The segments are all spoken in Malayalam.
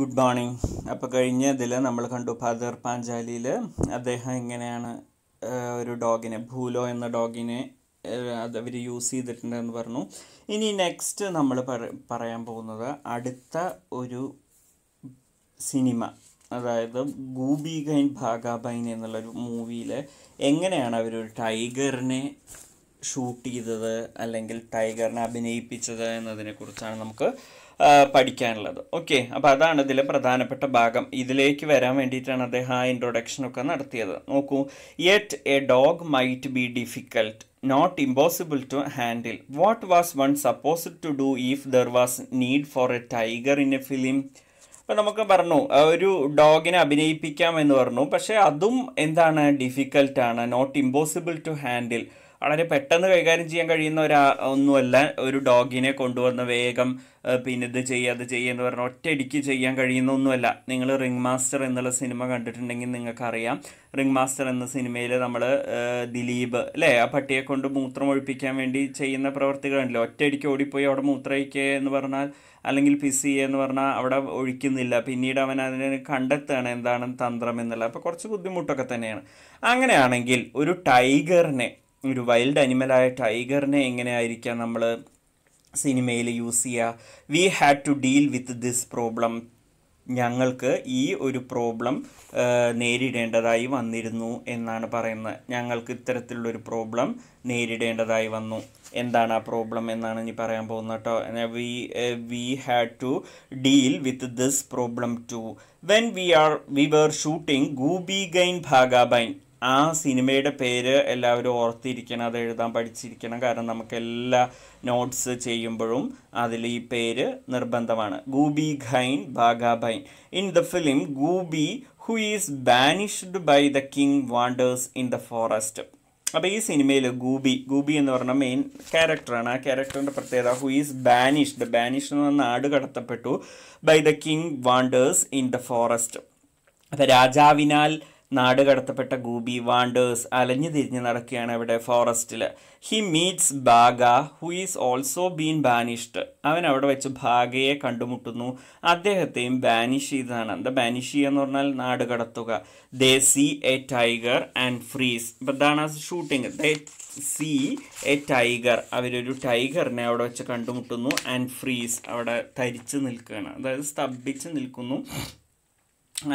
ഗുഡ് മോർണിംഗ് അപ്പോൾ കഴിഞ്ഞ ഇതിൽ നമ്മൾ കണ്ടു ഫാദർ പാഞ്ചാലിയിൽ അദ്ദേഹം എങ്ങനെയാണ് ഒരു ഡോഗിനെ ഭൂലോ എന്ന ഡോഗിനെ അത് അവർ യൂസ് ചെയ്തിട്ടുണ്ടെന്ന് പറഞ്ഞു ഇനി നെക്സ്റ്റ് നമ്മൾ പറയാൻ പോകുന്നത് അടുത്ത ഒരു സിനിമ അതായത് ഗൂബി ഗൈൻ ഭാഗാബൈൻ എന്നുള്ളൊരു മൂവിയിൽ എങ്ങനെയാണ് അവരൊരു ടൈഗറിനെ ഷൂട്ട് ചെയ്തത് അല്ലെങ്കിൽ ടൈഗറിനെ അഭിനയിപ്പിച്ചത് എന്നതിനെക്കുറിച്ചാണ് നമുക്ക് പഠിക്കാനുള്ളത് ഓക്കെ അപ്പോൾ അതാണ് ഇതിലെ പ്രധാനപ്പെട്ട ഭാഗം ഇതിലേക്ക് വരാൻ വേണ്ടിയിട്ടാണ് അദ്ദേഹം ആ ഇൻട്രൊഡക്ഷനൊക്കെ നടത്തിയത് നോക്കൂ yet a dog might be difficult not impossible to handle what was one suppose to do if there was need for a tiger in a film അപ്പോൾ നമുക്ക് പറഞ്ഞു ഒരു ഡോഗിനെ അഭിനയിപ്പിക്കാം എന്ന് പറഞ്ഞു പക്ഷേ അതും എന്താണ് ഡിഫിക്കൽട്ടാണ് നോട്ട് ഇമ്പോസിബിൾ ടു ഹാൻഡിൽ വളരെ പെട്ടെന്ന് കൈകാര്യം ചെയ്യാൻ കഴിയുന്ന ഒരു ഒന്നുമല്ല ഒരു ഡോഗിനെ കൊണ്ടുവന്ന് വേഗം പിന്നെ ഇത് ചെയ്യുക അത് ചെയ്യുക എന്ന് പറഞ്ഞാൽ ഒറ്റയടിക്ക് ചെയ്യാൻ കഴിയുന്ന ഒന്നുമല്ല നിങ്ങൾ റിംഗ് മാസ്റ്റർ എന്നുള്ള സിനിമ കണ്ടിട്ടുണ്ടെങ്കിൽ നിങ്ങൾക്കറിയാം റിംഗ് മാസ്റ്റർ എന്ന സിനിമയിൽ നമ്മൾ ദിലീപ് അല്ലേ ആ പട്ടിയെ കൊണ്ട് മൂത്രം ഒഴിപ്പിക്കാൻ വേണ്ടി ചെയ്യുന്ന പ്രവർത്തികളുണ്ടല്ലോ ഒറ്റയടിക്ക് ഓടിപ്പോയി അവിടെ മൂത്രയിക്കുക എന്ന് പറഞ്ഞാൽ അല്ലെങ്കിൽ പിസി എന്ന് പറഞ്ഞാൽ അവിടെ ഒഴിക്കുന്നില്ല പിന്നീട് അവൻ അതിനെ കണ്ടെത്തുകയാണ് എന്താണ് തന്ത്രം എന്നുള്ളത് അപ്പോൾ കുറച്ച് ബുദ്ധിമുട്ടൊക്കെ തന്നെയാണ് അങ്ങനെയാണെങ്കിൽ ഒരു ടൈഗറിനെ ഒരു വൈൽഡ് അനിമലായ ടൈഗറിനെ എങ്ങനെയായിരിക്കാം നമ്മൾ സിനിമയിൽ യൂസ് ചെയ്യുക we had to deal with this problem ഞങ്ങൾക്ക് ഈ ഒരു പ്രോബ്ലം നേരിടേണ്ടതായി വന്നിരുന്നു എന്നാണ് പറയുന്നത് ഞങ്ങൾക്ക് ഇത്തരത്തിലുള്ളൊരു പ്രോബ്ലം നേരിടേണ്ടതായി വന്നു എന്താണ് ആ പ്രോബ്ലം എന്നാണ് ഇനി പറയാൻ പോകുന്നത് കേട്ടോ V V had to deal with this problem to when we R we were shooting Goofy gain ഭാഗാബൈൻ ആ സിനിമയുടെ പേര് എല്ലാവരും ഓർത്തിരിക്കണം അത് എഴുതാൻ പഠിച്ചിരിക്കണം കാരണം നമുക്ക് എല്ലാ നോട്ട്സ് ചെയ്യുമ്പോഴും അതിൽ ഈ പേര് നിർബന്ധമാണ് Goopy Gyne Bagha in the film Goopy who is banished by the king wanders in the forest അപ്പോൾ ഈ സിനിമയിൽ ഗൂബി ഗൂബി എന്ന് പറഞ്ഞ മെയിൻ ക്യാരക്ടറാണ് ആ ക്യാരക്ടറിൻ്റെ പ്രത്യേകത ഹു ഈസ് ബാനിഷ്ഡ് ബാനിഷ് എന്ന് നാട് കടത്തപ്പെട്ടു by the king wanders in the forest അപ്പോൾ രാജാവിനാൽ നാട് കടത്തപ്പെട്ട ഗൂബി വാണ്ടേഴ്സ് അലഞ്ഞു തിരിഞ്ഞ് നടക്കുകയാണ് അവിടെ ഫോറസ്റ്റിൽ he meets Bagha who is also been banished അവൻ അവിടെ വെച്ച് ഭാഗയെ കണ്ടുമുട്ടുന്നു അദ്ദേഹത്തെയും ബാനിഷ് ചെയ്തതാണ് എന്താ ബാനിഷ് ചെയ്യുക എന്ന് പറഞ്ഞാൽ നാട് കടത്തുക they see a tiger and freeze ഇതാണ് shooting they see a tiger അവരൊരു ടൈഗറിനെ അവിടെ വെച്ച് കണ്ടുമുട്ടുന്നു ആൻഡ് ഫ്രീസ് അവിടെ തരിച്ചു നിൽക്കുകയാണ് അതായത് സ്തംഭിച്ച് നിൽക്കുന്നു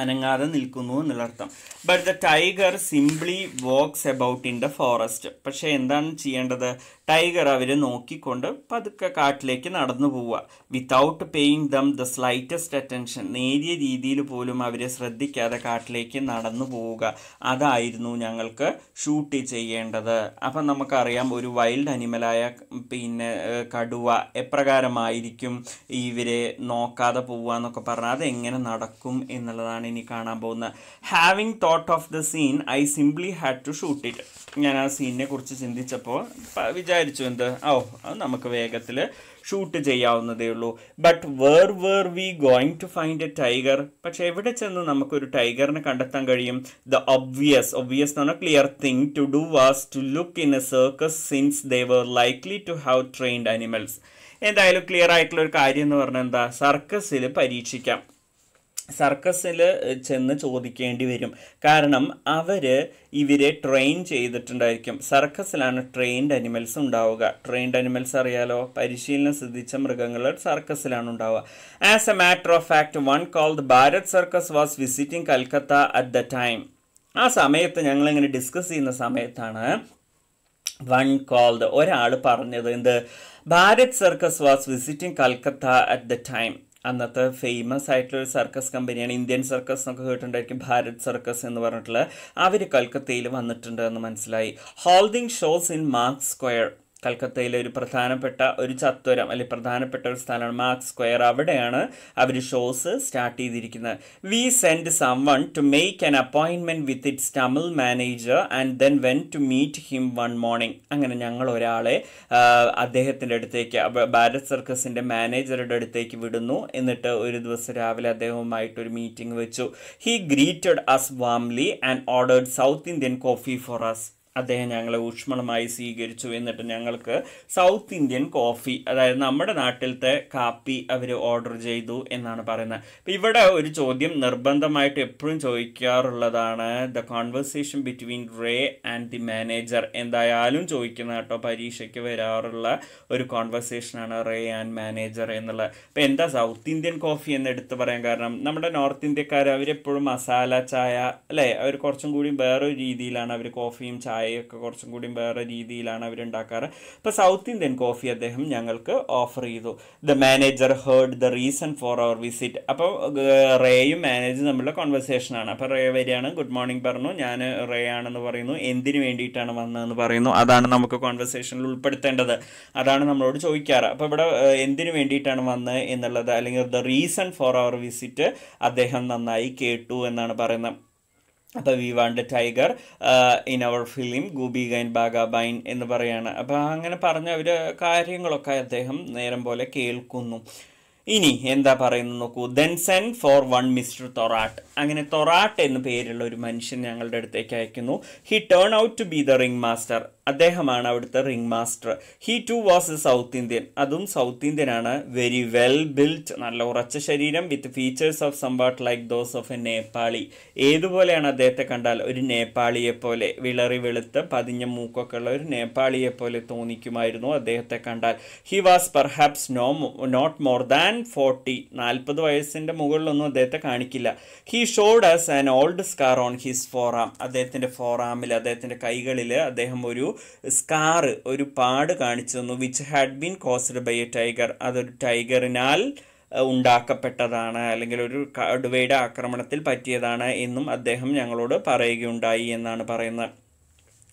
അനങ്ങാതെ നിൽക്കുന്നു എന്നുള്ള അർത്ഥം but the tiger simply walks about in the forest പക്ഷേ എന്താണ് ചെയ്യേണ്ടത് ടൈഗർ അവരെ നോക്കിക്കൊണ്ട് പതുക്കെ കാട്ടിലേക്ക് നടന്നു പോവുക without paying them the slightest attention നേരിയ രീതിയിൽ പോലും അവരെ ശ്രദ്ധിക്കാതെ കാട്ടിലേക്ക് നടന്നു പോവുക അതായിരുന്നു ഞങ്ങൾക്ക് ഷൂട്ട് ചെയ്യേണ്ടത് അപ്പം നമുക്കറിയാം ഒരു വൈൽഡ് അനിമലായ പിന്നെ കടുവ എപ്രകാരമായിരിക്കും ഇവരെ നോക്കാതെ പോവുക എന്നൊക്കെ പറഞ്ഞാൽ അതെങ്ങനെ എങ്ങനെ നടക്കും എന്നുള്ളതാണ് ഇനി കാണാൻ പോകുന്നത് having thought of the scene I simply had to shoot it ഞാൻ ആ സീനിനെ കുറിച്ച് ചിന്തിച്ചപ്പോൾ വിചാരിച്ചു വിചാരിച്ചു എന്ത് ഓ അത് നമുക്ക് വേഗത്തിൽ ഷൂട്ട് ചെയ്യാവുന്നതേ ഉള്ളൂ but where where we going to find a tiger പക്ഷെ എവിടെ ചെന്ന് നമുക്കൊരു ടൈഗറിനെ കണ്ടെത്താൻ കഴിയും ദ ഒബ്വിയസ് ഒബ്വിയസ് എന്ന് പറഞ്ഞാൽ clear thing to do was to look in a circus since they were likely to have trained animals എന്തായാലും ക്ലിയർ ആയിട്ടുള്ള ഒരു കാര്യം എന്ന് പറഞ്ഞാൽ എന്താ സർക്കസിൽ പരീക്ഷിക്കാം സർക്കസിൽ ചെന്ന് ചോദിക്കേണ്ടി വരും കാരണം അവർ ഇവരെ ട്രെയിൻ ചെയ്തിട്ടുണ്ടായിരിക്കും സർക്കസിലാണ് ട്രെയിൻഡ് അനിമൽസ് ഉണ്ടാവുക ട്രെയിൻഡ് അനിമൽസ് അറിയാലോ പരിശീലനം സിദ്ധിച്ച മൃഗങ്ങൾ സർക്കസിലാണ് ഉണ്ടാവുക as a matter of fact one called Bharat circus was visiting Calcutta at the time ആ സമയത്ത് ഞങ്ങളിങ്ങനെ ഡിസ്കസ് ചെയ്യുന്ന സമയത്താണ് വൺ കോൾഡ് ഒരാൾ പറഞ്ഞത് എന്ത് Bharat circus was visiting Calcutta at the time അന്നത്തെ ഫേമസ് ആയിട്ടുള്ള ഒരു സർക്കസ് കമ്പനിയാണ് ഇന്ത്യൻ സർക്കസ് എന്നൊക്കെ കേട്ടിട്ടുണ്ടായിരിക്കും ഭാരത് സർക്കസ് എന്ന് പറഞ്ഞിട്ടുള്ള അവർ കൽക്കത്തയിൽ വന്നിട്ടുണ്ട് എന്ന് മനസ്സിലായി holding shows in Marcus Square കൽക്കത്തയിലെ ഒരു പ്രധാനപ്പെട്ട ഒരു ചത്വരം അല്ലെങ്കിൽ പ്രധാനപ്പെട്ട ഒരു സ്ഥലമാണ് മാർക്സ് സ്ക്വയർ അവിടെയാണ് അവർ ഷോസ് സ്റ്റാർട്ട് ചെയ്തിരിക്കുന്നത് we send someone to make an appointment with its Tamil manager and then went to meet him one morning അങ്ങനെ ഞങ്ങൾ ഒരാളെ അദ്ദേഹത്തിൻ്റെ അടുത്തേക്ക് ഭാരത് സർക്കസിൻ്റെ മാനേജറുടെ അടുത്തേക്ക് വിടുന്നു എന്നിട്ട് ഒരു ദിവസം രാവിലെ അദ്ദേഹവുമായിട്ട് ഒരു മീറ്റിംഗ് വെച്ചു he greeted us warmly and ordered South Indian coffee for us അദ്ദേഹം ഞങ്ങളെ ഊഷ്മളമായി സ്വീകരിച്ചു എന്നിട്ട് ഞങ്ങൾക്ക് സൗത്ത് ഇന്ത്യൻ കോഫി അതായത് നമ്മുടെ നാട്ടിലത്തെ കാപ്പി അവർ ഓർഡർ ചെയ്തു എന്നാണ് പറയുന്നത് അപ്പം ഇവിടെ ഒരു ചോദ്യം നിർബന്ധമായിട്ട് എപ്പോഴും ചോദിക്കാറുള്ളതാണ് the conversation between Ray and the manager എന്തായാലും ചോദിക്കുന്ന കേട്ടോ പരീക്ഷയ്ക്ക് വരാറുള്ള ഒരു കോൺവെർസേഷനാണ് റേ ആൻഡ് മാനേജർ എന്നുള്ളത് അപ്പം എന്താ സൗത്ത് ഇന്ത്യൻ കോഫി എന്ന് എടുത്ത് പറയാൻ കാരണം നമ്മുടെ നോർത്ത് ഇന്ത്യക്കാർ അവരെപ്പോഴും മസാല ചായ അല്ലേ അവർ കുറച്ചും കൂടി വേറൊരു രീതിയിലാണ് അവർ കോഫിയും ചായ ചായയൊക്കെ കുറച്ചും കൂടി വേറെ രീതിയിലാണ് അവരുണ്ടാക്കാറ് അപ്പോൾ സൗത്ത് ഇന്ത്യൻ കോഫി അദ്ദേഹം ഞങ്ങൾക്ക് ഓഫർ ചെയ്തു the manager heard the reason for our visit അപ്പോൾ റേയും മാനേജും തമ്മിലുള്ള കോൺവെർസേഷനാണ് അപ്പോൾ റേ വരികയാണ് ഗുഡ് മോർണിംഗ് പറഞ്ഞു ഞാൻ റേ ആണെന്ന് പറയുന്നു എന്തിനു വേണ്ടിയിട്ടാണ് വന്നതെന്ന് പറയുന്നു അതാണ് നമുക്ക് കോൺവെർസേഷനിൽ ഉൾപ്പെടുത്തേണ്ടത് അതാണ് നമ്മളോട് ചോദിക്കാറ് അപ്പോൾ ഇവിടെ എന്തിനു വേണ്ടിയിട്ടാണ് വന്നത് എന്നുള്ളത് അല്ലെങ്കിൽ the reason for our visit അദ്ദേഹം നന്നായി കേട്ടു എന്നാണ് പറയുന്നത് അപ്പോൾ we want tiger in our film Goofy gain ബാഗാബൈൻ എന്ന് പറയാണ് അപ്പോൾ അങ്ങനെ പറഞ്ഞ അവർ കാര്യങ്ങളൊക്കെ അദ്ദേഹം നേരം പോലെ കേൾക്കുന്നു ഇനി എന്താ പറയുന്നത് നോക്കൂ then send for one mister Thorat അങ്ങനെ തൊറാട്ട് എന്ന പേരുള്ള ഒരു മനുഷ്യൻ ഞങ്ങളുടെ അടുത്തേക്ക് അയക്കുന്നു he turn out to be the ring master അദ്ദേഹമാണ് അവിടുത്തെ ring master he too was a South Indian അതും സൗത്ത് ഇന്ത്യനാണ് വെരി വെൽ ബിൽറ്റ് നല്ല ഉറച്ച ശരീരം with features of somewhat like those of a Nepali ഏതുപോലെയാണ് അദ്ദേഹത്തെ കണ്ടാൽ ഒരു നേപ്പാളിയെ പോലെ വിളറി വെളുത്ത് പതിഞ്ഞ മൂക്കൊക്കെ ഉള്ള ഒരു നേപ്പാളിയെ പോലെ തോന്നിക്കുമായിരുന്നു അദ്ദേഹത്തെ കണ്ടാൽ he was perhaps no not more than forty നാൽപ്പത് വയസ്സിൻ്റെ മുകളിലൊന്നും അദ്ദേഹത്തെ കാണിക്കില്ല he showed us an old scar on his forearm അദ്ദേഹത്തിൻ്റെ ഫോറാമിൽ അദ്ദേഹത്തിൻ്റെ കൈകളിൽ അദ്ദേഹം ഒരു സ്കാർ ഒരു പാട് കാണിച്ചു തന്നു which had been caused by a tiger അതൊരു ടൈഗറിനാൽ ഉണ്ടാക്കപ്പെട്ടതാണ് അല്ലെങ്കിൽ ഒരു കടുവയുടെ ആക്രമണത്തിൽ പറ്റിയതാണ് എന്നും അദ്ദേഹം ഞങ്ങളോട് പറയുകയുണ്ടായി എന്നാണ് പറയുന്നത്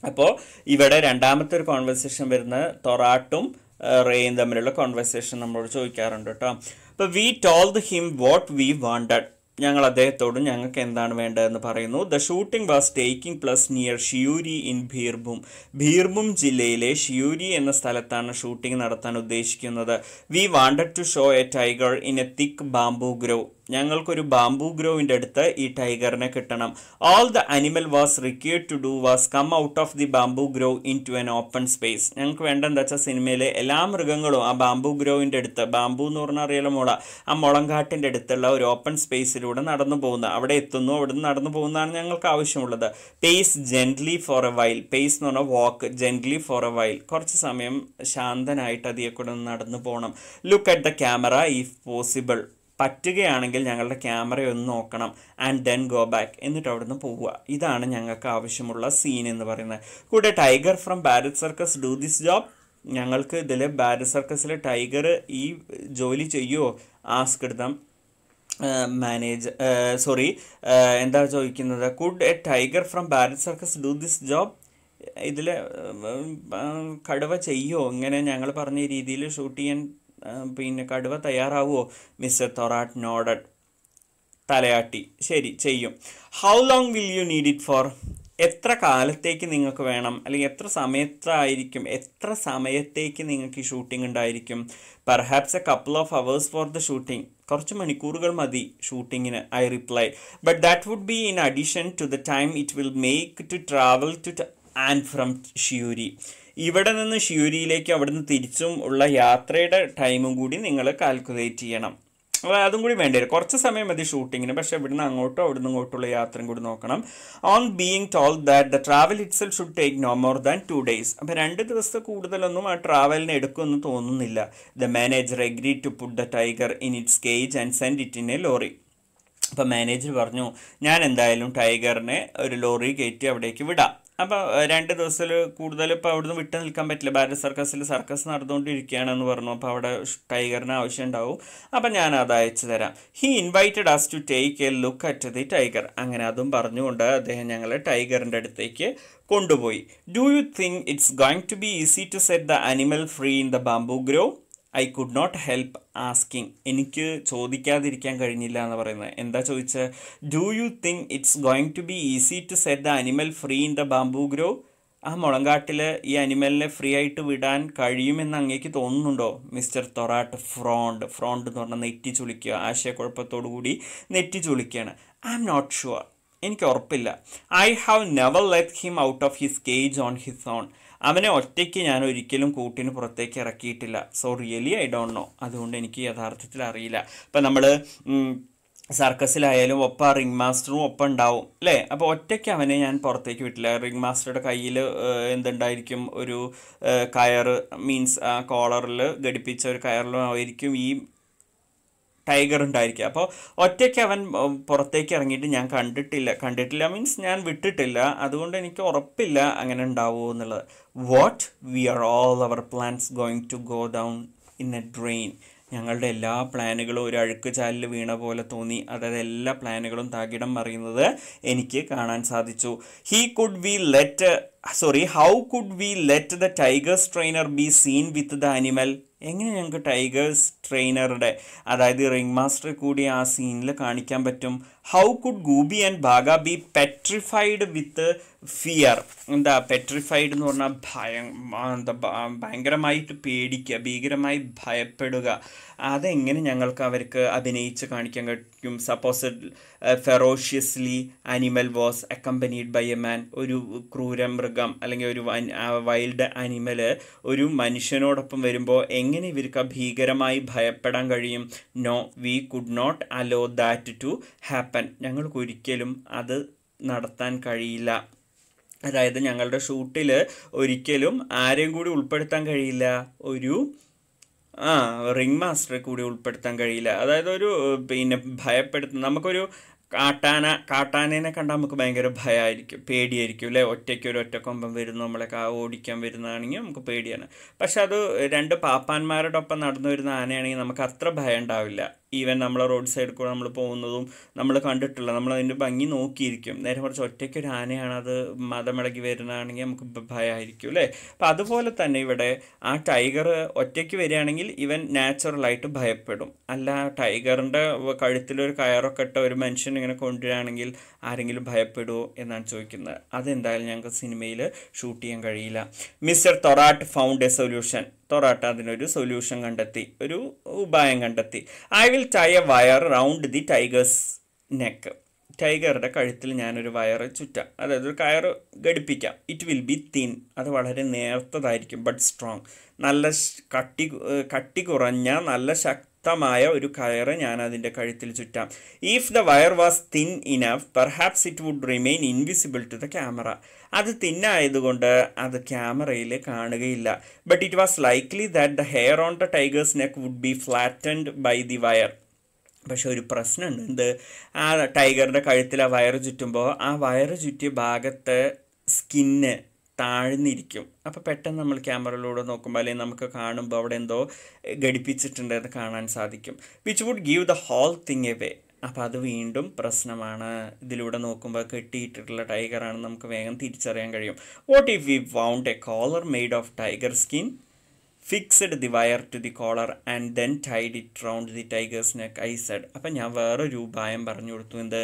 അപ്പോൾ ഇവിടെ രണ്ടാമത്തെ ഒരു കോൺവെർസേഷൻ വരുന്ന തൊറാട്ടും റേയും തമ്മിലുള്ള കോൺവെർസേഷൻ നമ്മളോട് ചോദിക്കാറുണ്ട് കേട്ടോ അപ്പോൾ we the him what we wanted ഞങ്ങൾ അദ്ദേഹത്തോട് ഞങ്ങൾക്ക് എന്താണ് വേണ്ടതെന്ന് പറയുന്നു the shooting was taking place near Shiuri in Birbhum Birbhum ജില്ലയിലെ ഷിയൂരി എന്ന സ്ഥലത്താണ് ഷൂട്ടിംഗ് നടത്താൻ ഉദ്ദേശിക്കുന്നത് we wanted to show a tiger in a thick bamboo grove ഞങ്ങൾക്കൊരു ബാംബു ഗ്രോവിൻ്റെ അടുത്ത് ഈ ടൈഗറിനെ കിട്ടണം all the animal was required to do was come out of the bamboo grove into an open space ഞങ്ങൾക്ക് വേണ്ട എന്താ വെച്ചാൽ സിനിമയിലെ എല്ലാ മൃഗങ്ങളും ആ ബാംബു ഗ്രോവിൻ്റെ അടുത്ത് ബാംബു എന്ന് പറഞ്ഞാൽ അറിയാലോ മുള ആ മുളങ്കാട്ടിൻ്റെ അടുത്തുള്ള ഒരു ഓപ്പൺ സ്പേസിലൂടെ നടന്നു പോകുന്നത് അവിടെ എത്തുന്നു അവിടെ നിന്ന് നടന്നു പോകുന്നതാണ് ഞങ്ങൾക്ക് ആവശ്യമുള്ളത് pace gently for a while pace എന്ന് പറഞ്ഞാൽ walk gently for a while കുറച്ച് സമയം ശാന്തനായിട്ട് അതിയെ കൂടെ നടന്നു പോകണം look at the camera if possible പറ്റുകയാണെങ്കിൽ ഞങ്ങളുടെ ക്യാമറ ഒന്ന് നോക്കണം ആൻഡ് ദെൻ ഗോ ബാക്ക് എന്നിട്ട് അവിടുന്ന് പോവുക ഇതാണ് ഞങ്ങൾക്ക് ആവശ്യമുള്ള സീൻ എന്ന് പറയുന്നത് കൂടെ tiger from Barrett circus do this job ഞങ്ങൾക്ക് ഇതിൽ ബാരറ്റ് സർക്കസിലെ ടൈഗർ ഈ ജോലി ചെയ്യുമോ ആസ്ക് എടുത്താം മാനേജ് സോറി എന്താ ചോദിക്കുന്നത് could a tiger from Barrett circus do this job ഇതിൽ കടുവ ചെയ്യോ ഇങ്ങനെ ഞങ്ങൾ പറഞ്ഞ രീതിയിൽ ഷൂട്ട് ചെയ്യാൻ പിന്നെ കടുവ തയ്യാറാവുമോ മിസ്റ്റർ തൊറാട്ട് നോഡ് തലയാട്ടി ശരി ചെയ്യും how long will you need it for എത്ര കാലത്തേക്ക് നിങ്ങൾക്ക് വേണം അല്ലെങ്കിൽ എത്ര സമയത്തായിരിക്കും എത്ര സമയത്തേക്ക് നിങ്ങൾക്ക് ഈ ഷൂട്ടിംഗ് ഉണ്ടായിരിക്കും perhaps a couple of hours for the shooting കുറച്ച് മണിക്കൂറുകൾ മതി ഷൂട്ടിങ്ങിന് I reply but that would be in addition to the time it will make to travel to and from Shiuri ഇവിടെ നിന്ന് ഷിയൂരിയിലേക്ക് അവിടുന്ന് തിരിച്ചും ഉള്ള യാത്രയുടെ ടൈമും കൂടി നിങ്ങൾ കാൽക്കുലേറ്റ് ചെയ്യണം അപ്പോൾ അതും കൂടി വേണ്ടി വരും കുറച്ച് സമയം മതി ഷൂട്ടിങ്ങിന് പക്ഷേ ഇവിടുന്ന് അങ്ങോട്ടോ അവിടുന്ന് ഇങ്ങോട്ടുള്ള യാത്രയും കൂടി നോക്കണം on being told that the travel itself should take no more than two days അപ്പോൾ രണ്ട് ദിവസത്തെ കൂടുതലൊന്നും ആ ട്രാവലിന് എടുക്കുമെന്ന് തോന്നുന്നില്ല the manager agreed to put the tiger in its cage and send it in a lorry അപ്പോൾ മാനേജർ പറഞ്ഞു ഞാൻ എന്തായാലും ടൈഗറിനെ ഒരു ലോറി കയറ്റി അവിടേക്ക് വിടാം അപ്പോൾ രണ്ട് ദിവസത്തിൽ കൂടുതൽ ഇപ്പോൾ അവിടുന്ന് വിട്ടു നിൽക്കാൻ പറ്റില്ല ഭാരത് സർക്കസിൽ സർക്കസ് നടന്നുകൊണ്ടിരിക്കുകയാണെന്ന് പറഞ്ഞു അപ്പോൾ അവിടെ ടൈഗറിന് ആവശ്യം ഉണ്ടാവും അപ്പോൾ ഞാൻ അത് അയച്ചു തരാം he invited us to take a look at the tiger അങ്ങനെ അതും പറഞ്ഞുകൊണ്ട് അദ്ദേഹം ഞങ്ങളെ ടൈഗറിൻ്റെ അടുത്തേക്ക് കൊണ്ടുപോയി do you think it's going to be easy to set the animal free in the bamboo grove I could not help asking എനിക്ക് ചോദിക്കാതിരിക്കാൻ കഴിഞ്ഞില്ല എന്ന് പറയുന്നത് എന്താ ചോദിച്ചത് do you think it's going to be easy to set the animal free in the bamboo grove ആ മുളങ്കാട്ടിൽ ഈ അനിമലിനെ ഫ്രീ ആയിട്ട് വിടാൻ കഴിയുമെന്ന് അങ്ങേക്ക് തോന്നുന്നുണ്ടോ മിസ്റ്റർ തൊറാട്ട് ഫ്രോണ്ട് ഫ്രോണ്ട് എന്ന് പറഞ്ഞാൽ നെറ്റി ചുളിക്കുക ആശയക്കുഴപ്പത്തോടു കൂടി നെറ്റി ചുളിക്കുകയാണ് ഐ എം നോട്ട് ഷുവർ എനിക്ക് ഉറപ്പില്ല I have never let him out of his cage on his own അവനെ ഒറ്റയ്ക്ക് ഞാൻ ഒരിക്കലും കൂട്ടിന് പുറത്തേക്ക് ഇറക്കിയിട്ടില്ല so really I don't know അതുകൊണ്ട് എനിക്ക് യഥാർത്ഥത്തിൽ അറിയില്ല അപ്പം നമ്മൾ സർക്കസിലായാലും ഒപ്പം റിംഗ് മാസ്റ്ററും ഒപ്പം ഉണ്ടാവും അല്ലേ അപ്പോൾ ഒറ്റയ്ക്ക് അവനെ ഞാൻ പുറത്തേക്ക് വിട്ടില്ല റിംഗ് മാസ്റ്ററുടെ കയ്യിൽ എന്തുണ്ടായിരിക്കും ഒരു കയർ മീൻസ് കോളറിൽ ഘടിപ്പിച്ച ഒരു കയറിലും ആയിരിക്കും ഈ ടൈഗർ ഉണ്ടായിരിക്കുക അപ്പോൾ ഒറ്റയ്ക്ക് അവൻ പുറത്തേക്ക് ഇറങ്ങിയിട്ട് ഞാൻ കണ്ടിട്ടില്ല കണ്ടിട്ടില്ല മീൻസ് ഞാൻ വിട്ടിട്ടില്ല അതുകൊണ്ട് എനിക്ക് ഉറപ്പില്ല അങ്ങനെ ഉണ്ടാവുമോ എന്നുള്ളത് what we are all our plans going to go down in a drain ഞങ്ങളുടെ എല്ലാ പ്ലാനുകളും ഒരു അഴുക്ക് ചാലിൽ വീണ പോലെ തോന്നി അതായത് എല്ലാ പ്ലാനുകളും തകിടം മറിയുന്നത് എനിക്ക് കാണാൻ സാധിച്ചു he could we let sorry how could we let the tiger's trainer be seen with the animal എങ്ങനെ ഞങ്ങൾക്ക് ടൈഗേഴ്സ് ട്രെയിനറുടെ അതായത് റിംഗ് മാസ്റ്റർ കൂടി ആ സീനിൽ കാണിക്കാൻ പറ്റും how could Goopy and Bagha be petrified with fear എന്താ പെട്രിഫൈഡ് എന്ന് പറഞ്ഞാൽ ഭയം എന്താ ഭയങ്കരമായിട്ട് പേടിക്കുക ഭീകരമായി ഭയപ്പെടുക അതെങ്ങനെ ഞങ്ങൾക്ക് അവർക്ക് അഭിനയിച്ച് കാണിക്കാൻ കഴിക്കും suppose ferociously animal was accompanied by a man ഒരു ക്രൂര മൃഗം അല്ലെങ്കിൽ ഒരു വൈൽഡ് അനിമൽ ഒരു മനുഷ്യനോടൊപ്പം വരുമ്പോൾ എങ്ങനെ എങ്ങനെ ഇവർക്ക് ഭീകരമായി ഭയപ്പെടാൻ കഴിയും no we could not allow that to happen ഞങ്ങൾക്ക് ഒരിക്കലും അത് നടത്താൻ കഴിയില്ല അതായത് ഞങ്ങളുടെ ഷൂട്ടിൽ ഒരിക്കലും ആരെയും കൂടി ഉൾപ്പെടുത്താൻ കഴിയില്ല ഒരു ആ റിംഗ് മാസ്റ്ററെ കൂടി ഉൾപ്പെടുത്താൻ കഴിയില്ല അതായത് ഒരു പിന്നെ ഭയപ്പെടുത്തുന്ന നമുക്കൊരു കാട്ടാന കാട്ടാനേനെ കണ്ടാൽ നമുക്ക് ഭയങ്കര ഭയമായിരിക്കും പേടിയായിരിക്കും അല്ലേ ഒറ്റയ്ക്ക് ഒരു ഒറ്റക്കൊമ്പം വരുന്നു നമ്മളെ കാ ഓടിക്കാൻ വരുന്നതാണെങ്കിൽ നമുക്ക് പേടിയാണ് പക്ഷെ അത് രണ്ട് പാപ്പാന്മാരുടെ ഒപ്പം നടന്നു വരുന്ന ആനയാണെങ്കിൽ നമുക്ക് അത്ര ഭയം ഉണ്ടാവില്ല ഈവൻ നമ്മളെ റോഡ് സൈഡിൽ കൂടെ നമ്മൾ പോകുന്നതും നമ്മൾ കണ്ടിട്ടില്ല നമ്മൾ അതിൻ്റെ ഭംഗി നോക്കിയിരിക്കും നേരെ കുറച്ച് ഒറ്റയ്ക്ക് ഒരു ആനയാണ് അത് മതമിളകി വരുന്നതാണെങ്കിൽ നമുക്ക് ഭയമായിരിക്കും അല്ലേ അപ്പോൾ അതുപോലെ തന്നെ ഇവിടെ ആ ടൈഗർ ഒറ്റയ്ക്ക് വരികയാണെങ്കിൽ ഇവൻ നാച്ചുറലായിട്ട് ഭയപ്പെടും അല്ല ടൈഗറിൻ്റെ കഴുത്തിലൊരു കയറൊക്കെ ഇട്ട ഒരു മനുഷ്യൻ ഇങ്ങനെ കൊണ്ടുവരികയാണെങ്കിൽ ആരെങ്കിലും ഭയപ്പെടുമോ എന്നാണ് ചോദിക്കുന്നത് അതെന്തായാലും ഞങ്ങൾക്ക് സിനിമയിൽ ഷൂട്ട് ചെയ്യാൻ കഴിയില്ല mister Thorat found a solution Thorat അതിനൊരു സൊല്യൂഷൻ കണ്ടെത്തി ഒരു ഉപായം കണ്ടെത്തി I will tie a wire round the tiger's neck ടൈഗറുടെ കഴുത്തിൽ ഞാനൊരു വയർ ചുറ്റാം അതായത് ഒരു കയർ ഘടിപ്പിക്കാം ഇറ്റ് വിൽ ബി തിൻ അത് വളരെ നേർത്തതായിരിക്കും ബട്ട് സ്ട്രോങ് നല്ല കട്ടി കട്ടി കുറഞ്ഞ നല്ല ശക്തമായ ഒരു കയർ ഞാൻ അതിൻ്റെ കഴുത്തിൽ ചുറ്റാം if the wire was thin enough perhaps it would remain invisible to the camera അത് തിന്നായതുകൊണ്ട് അത് ക്യാമറയിൽ കാണുകയില്ല but it was likely that the hair on the tiger's neck would be flattened by the wire പക്ഷെ ഒരു പ്രശ്നമുണ്ട് എന്ത് ആ ടൈഗറിൻ്റെ കഴുത്തിൽ ആ വയറ് ചുറ്റുമ്പോൾ ആ വയറ് ചുറ്റിയ ഭാഗത്തെ സ്കിന്ന് താഴ്ന്നിരിക്കും അപ്പോൾ പെട്ടെന്ന് നമ്മൾ ക്യാമറയിലൂടെ നോക്കുമ്പോൾ അല്ലെങ്കിൽ നമുക്ക് കാണുമ്പോൾ അവിടെ എന്തോ ഘടിപ്പിച്ചിട്ടുണ്ടെന്ന് കാണാൻ സാധിക്കും which would give the whole thing away അപ്പം അത് വീണ്ടും പ്രശ്നമാണ് ഇതിലൂടെ നോക്കുമ്പോൾ കെട്ടിയിട്ടുള്ള ടൈഗറാണ് നമുക്ക് വേഗം തിരിച്ചറിയാൻ കഴിയും what if we wound a collar made of tiger skin fixed the wire to the collar and then tied it round the tiger's neck I said അപ്പം ഞാൻ വേറൊരു ഉപായം പറഞ്ഞു കൊടുത്തു എന്ത്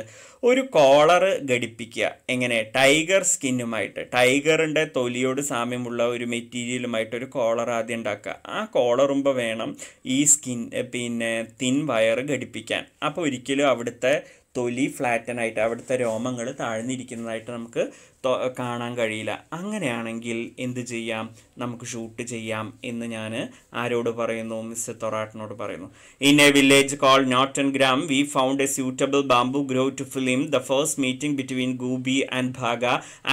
ഒരു കോളർ ഘടിപ്പിക്കുക എങ്ങനെ ടൈഗർ സ്കിന്നുമായിട്ട് ടൈഗറിൻ്റെ തൊലിയോട് സാമ്യമുള്ള ഒരു മെറ്റീരിയലുമായിട്ട് ഒരു കോളർ ആദ്യം ഉണ്ടാക്കുക ആ കോളറുമ്പോൾ വേണം ഈ സ്കിൻ പിന്നെ തിൻ വയർ ഘടിപ്പിക്കാൻ അപ്പോൾ ഒരിക്കലും അവിടുത്തെ തൊലി ഫ്ലാറ്റനായിട്ട് അവിടുത്തെ രോമങ്ങൾ താഴ്ന്നിരിക്കുന്നതായിട്ട് നമുക്ക് കാണാൻ കഴിയില്ല അങ്ങനെയാണെങ്കിൽ എന്ത് ചെയ്യാം നമുക്ക് ഷൂട്ട് ചെയ്യാം എന്ന് ഞാൻ ആരോട് പറയുന്നു മിസ്റ്റർ തൊറാട്ടിനോട് പറയുന്നു in a village called Notun Gram we found a suitable bamboo grove to film the first meeting between Goopy and Bagha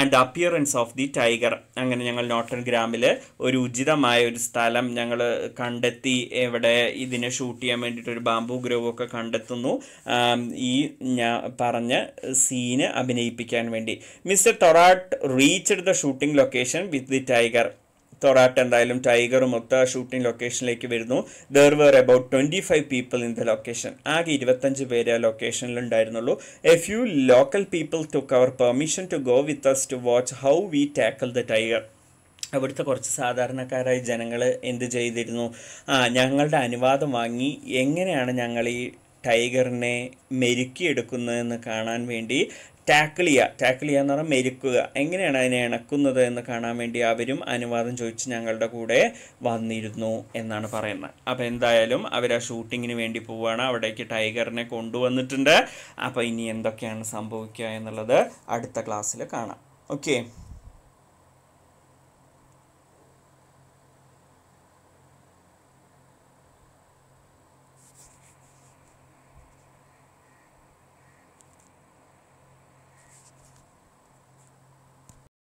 and appearance of the tiger അങ്ങനെ ഞങ്ങൾ നോട്ടൺ ഗ്രാമിൽ ഒരു ഉചിതമായ ഒരു സ്ഥലം ഞങ്ങൾ കണ്ടെത്തി എവിടെ ഇതിനെ ഷൂട്ട് ചെയ്യാൻ വേണ്ടിയിട്ട് ഒരു ബാംബു ഗ്രോ ഒക്കെ കണ്ടെത്തുന്നു ഈ ഞാൻ പറഞ്ഞ സീന് അഭിനയിപ്പിക്കാൻ വേണ്ടി മിസ്റ്റർ തൊറ Thorat reached the shooting location with the tiger Thorat എന്തായാലും ടൈഗറും ഒത്ത ഷൂട്ടിംഗ് ലൊക്കേഷനിലേക്ക് വരുന്നു there were about twenty five people in the location ആകെ ഇരുപത്തഞ്ച് പേര് ആ ലൊക്കേഷനിൽ ഉണ്ടായിരുന്നുള്ളൂ a few local people took our permission to go with us to watch how we tackle the tiger അവിടുത്തെ കുറച്ച് സാധാരണക്കാരായ ജനങ്ങൾ എന്ത് ചെയ്തിരുന്നു ആ ഞങ്ങളുടെ അനുവാദം വാങ്ങി എങ്ങനെയാണ് ഞങ്ങൾ ഈ ടൈഗറിനെ മെരുക്കിയെടുക്കുന്നതെന്ന് കാണാൻ വേണ്ടി ടാക്കിൾ ചെയ്യുക ടാക്കിൾ ചെയ്യുക എന്ന് പറഞ്ഞാൽ മെരുക്കുക എങ്ങനെയാണ് അതിനെ ഇണക്കുന്നത് എന്ന് കാണാൻ വേണ്ടി അവരും അനുവാദം ചോദിച്ച് ഞങ്ങളുടെ കൂടെ വന്നിരുന്നു എന്നാണ് പറയുന്നത് അപ്പോൾ എന്തായാലും അവർ ആ ഷൂട്ടിങ്ങിന് വേണ്ടി പോവുകയാണ് അവിടേക്ക് ടൈഗറിനെ കൊണ്ടുവന്നിട്ടുണ്ട് അപ്പോൾ ഇനി എന്തൊക്കെയാണ് സംഭവിക്കുക എന്നുള്ളത് അടുത്ത ക്ലാസ്സിൽ കാണാം ഓക്കെ